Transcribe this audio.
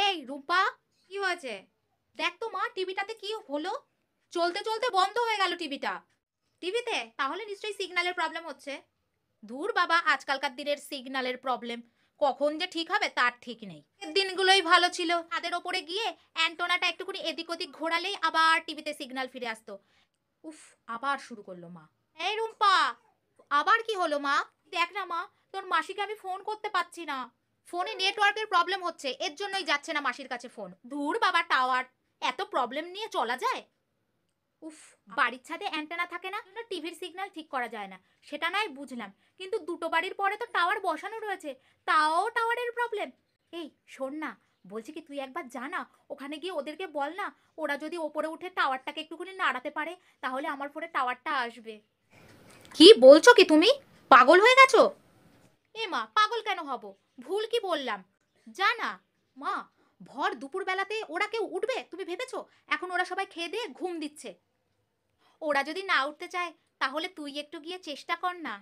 এই রূপা কি হয়েছে দেখ তো মা টিভিটাতে কি হলো চলতে চলতে বন্ধ হয়ে গেল টিভিটা টিভিতে তাহলে নিশ্চয়ই সিগন্যালের প্রবলেম হচ্ছে দূর বাবা আজকালকার দিনের সিগন্যালের প্রবলেম কখন যে ঠিক হবে তার ঠিক নেই দিনগুলোই ভালো ছিল তাদের ওপরে গিয়ে অ্যান্টোনাটা একটুকুনি এদিক ওদিক ঘোরালেই আবার টিভিতে সিগন্যাল ফিরে আসতো উফ আবার শুরু করলো মা এই রুম্পা আবার কি হলো মা দেখ না মা তোর মাসিকে আমি ফোন করতে পারছি না ফোনে নেটওয়ার্কের প্রবলেম হচ্ছে এর জন্যই যাচ্ছে না মাসির কাছে ফোন ধুর বাবা টাওয়ার এত প্রবলেম নিয়ে চলা যায় উফ বাড়ির ছাদে অ্যান্টেনা থাকে না টিভির সিগন্যাল ঠিক করা যায় না সেটা নয় বুঝলাম কিন্তু দুটো বাড়ির পরে তো টাওয়ার বসানো রয়েছে তাও টাওয়ারের প্রবলেম এই শোন না বলছি কি তুই একবার জানা ওখানে গিয়ে ওদেরকে বল না ওরা যদি ওপরে উঠে টাওয়ারটাকে একটুখানি নাড়াতে পারে তাহলে আমার ফোনে টাওয়ারটা আসবে কি বলছো কি তুমি পাগল হয়ে গেছো এ মা পাগল কেন হব ভুল কি বললাম জানা মা ভর দুপুরবেলাতে ওরা কেউ উঠবে তুমি ভেবেছো এখন ওরা সবাই খেয়ে দিয়ে ঘুম দিচ্ছে ওরা যদি না উঠতে চায় তাহলে তুই একটু গিয়ে চেষ্টা কর না